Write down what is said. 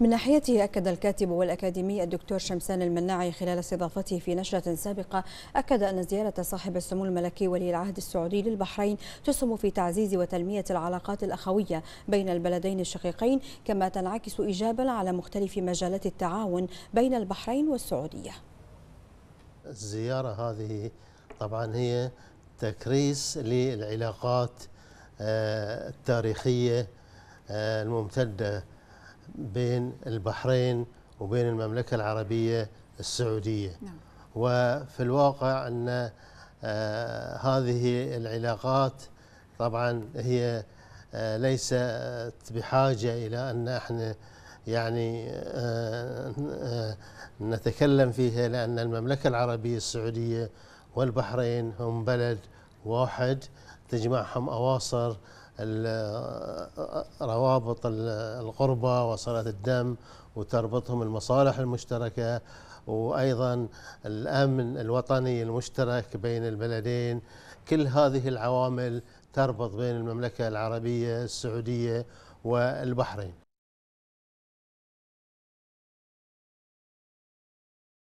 من ناحيته أكد الكاتب والأكاديمي الدكتور شمسان المناعي خلال استضافته في نشرة سابقة أكد أن زيارة صاحب السمو الملكي ولي العهد السعودي للبحرين تسهم في تعزيز وتنمية العلاقات الأخوية بين البلدين الشقيقين كما تنعكس إيجابا على مختلف مجالات التعاون بين البحرين والسعودية الزيارة هذه طبعا هي تكريس للعلاقات آه، التاريخية آه، الممتدة بين البحرين وبين المملكة العربية السعودية نعم. وفي الواقع أن آه، هذه العلاقات طبعا هي آه، ليست بحاجة إلى أن احنا يعني آه، نتكلم فيها لأن المملكة العربية السعودية والبحرين هم بلد واحد تجمعهم أواصر روابط القربة وصلة الدم وتربطهم المصالح المشتركة وأيضا الأمن الوطني المشترك بين البلدين كل هذه العوامل تربط بين المملكة العربية السعودية والبحرين